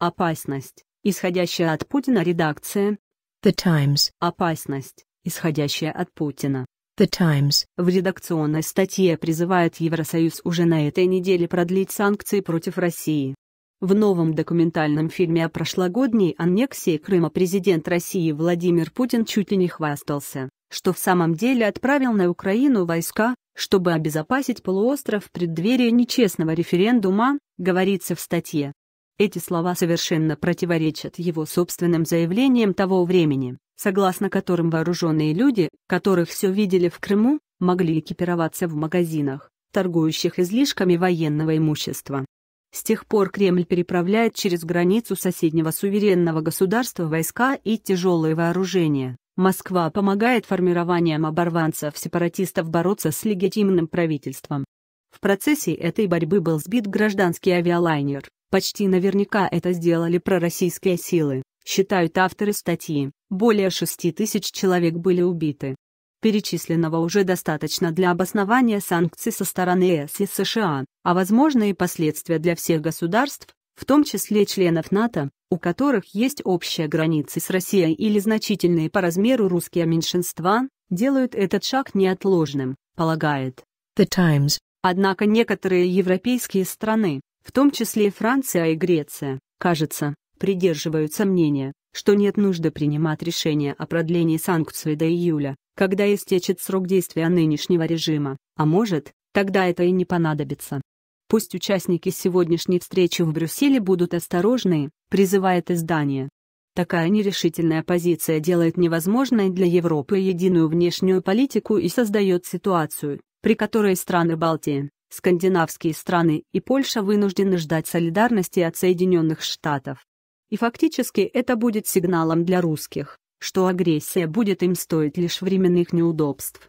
Опасность, исходящая от Путина редакция. The Times. Опасность, исходящая от Путина. The Times. В редакционной статье призывает Евросоюз уже на этой неделе продлить санкции против России. В новом документальном фильме о прошлогодней аннексии Крыма президент России Владимир Путин чуть ли не хвастался, что в самом деле отправил на Украину войска, чтобы обезопасить полуостров в преддверии нечестного референдума, говорится в статье. Эти слова совершенно противоречат его собственным заявлениям того времени, согласно которым вооруженные люди, которых все видели в Крыму, могли экипироваться в магазинах, торгующих излишками военного имущества. С тех пор Кремль переправляет через границу соседнего суверенного государства войска и тяжелые вооружения. Москва помогает формированием оборванцев-сепаратистов бороться с легитимным правительством. В процессе этой борьбы был сбит гражданский авиалайнер, Почти наверняка это сделали пророссийские силы, считают авторы статьи. Более 6 тысяч человек были убиты. Перечисленного уже достаточно для обоснования санкций со стороны ЕС и США, а возможно и последствия для всех государств, в том числе членов НАТО, у которых есть общие границы с Россией или значительные по размеру русские меньшинства, делают этот шаг неотложным, полагает The Times. Однако некоторые европейские страны, в том числе и Франция и Греция, кажется, придерживаются мнения, что нет нужды принимать решение о продлении санкций до июля, когда истечет срок действия нынешнего режима, а может, тогда это и не понадобится. Пусть участники сегодняшней встречи в Брюсселе будут осторожны, призывает издание. Такая нерешительная позиция делает невозможной для Европы единую внешнюю политику и создает ситуацию, при которой страны Балтии, скандинавские страны и Польша вынуждены ждать солидарности от Соединенных Штатов. И фактически это будет сигналом для русских, что агрессия будет им стоить лишь временных неудобств.